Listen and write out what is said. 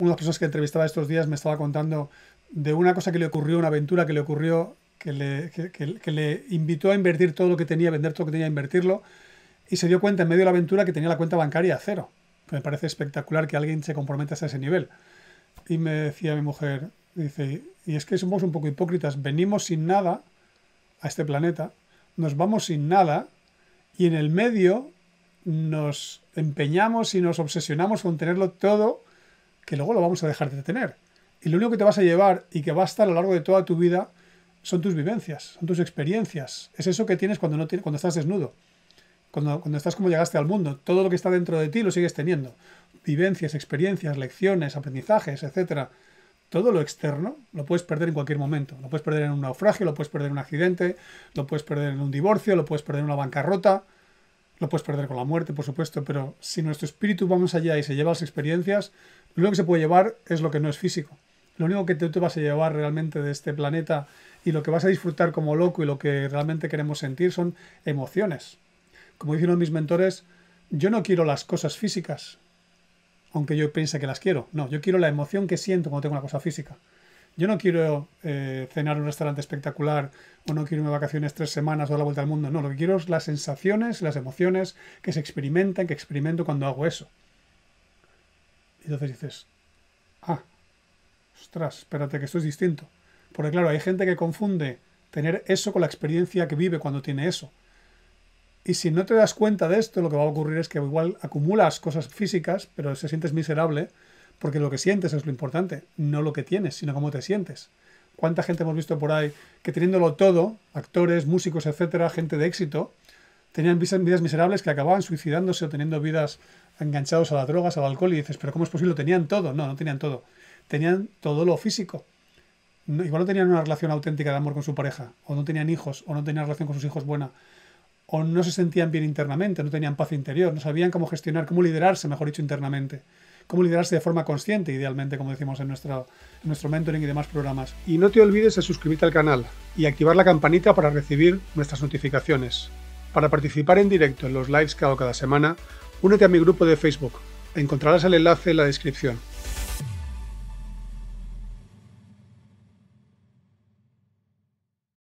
Una de las personas que entrevistaba estos días me estaba contando de una cosa que le ocurrió, una aventura que le ocurrió, que le, invitó a invertir todo lo que tenía, vender todo lo que tenía, invertirlo, y se dio cuenta en medio de la aventura que tenía la cuenta bancaria a cero. Me parece espectacular que alguien se comprometa hasta ese nivel. Y me decía mi mujer, dice, y es que somos un poco hipócritas, venimos sin nada a este planeta, nos vamos sin nada, y en el medio nos empeñamos y nos obsesionamos con tenerlo todo que luego lo vamos a dejar de tener. Y lo único que te vas a llevar y que va a estar a lo largo de toda tu vida son tus vivencias, son tus experiencias. Es eso que tienes cuando, no cuando estás desnudo, cuando, cuando estás como llegaste al mundo. Todo lo que está dentro de ti lo sigues teniendo. Vivencias, experiencias, lecciones, aprendizajes, etcétera todo lo externo lo puedes perder en cualquier momento. Lo puedes perder en un naufragio, lo puedes perder en un accidente, lo puedes perder en un divorcio, lo puedes perder en una bancarrota. Lo puedes perder con la muerte, por supuesto, pero si nuestro espíritu vamos allá y se lleva las experiencias, lo único que se puede llevar es lo que no es físico. Lo único que tú te vas a llevar realmente de este planeta y lo que vas a disfrutar como loco y lo que realmente queremos sentir son emociones. Como dicen mis mentores, yo no quiero las cosas físicas, aunque yo piense que las quiero. No, yo quiero la emoción que siento cuando tengo una cosa física. Yo no quiero eh, cenar en un restaurante espectacular o no quiero irme de vacaciones tres semanas o dar la vuelta al mundo. No, lo que quiero es las sensaciones, las emociones que se experimentan, que experimento cuando hago eso. Y entonces dices, ah, ostras, espérate que esto es distinto. Porque claro, hay gente que confunde tener eso con la experiencia que vive cuando tiene eso. Y si no te das cuenta de esto, lo que va a ocurrir es que igual acumulas cosas físicas, pero se sientes miserable porque lo que sientes es lo importante, no lo que tienes, sino cómo te sientes. ¿Cuánta gente hemos visto por ahí que teniéndolo todo, actores, músicos, etcétera, gente de éxito, tenían vidas miserables que acababan suicidándose o teniendo vidas enganchados a las drogas, al alcohol, y dices, pero ¿cómo es posible? tenían todo. No, no tenían todo. Tenían todo lo físico. igual no tenían una relación auténtica de amor con su pareja, o no tenían hijos, o no tenían relación con sus hijos buena, o no se sentían bien internamente, no tenían paz interior, no sabían cómo gestionar, cómo liderarse, mejor dicho, internamente cómo liderarse de forma consciente, idealmente, como decimos en, nuestro mentoring y demás programas. Y no te olvides de suscribirte al canal y activar la campanita para recibir nuestras notificaciones. Para participar en directo en los lives que hago cada semana, únete a mi grupo de Facebook. Encontrarás el enlace en la descripción.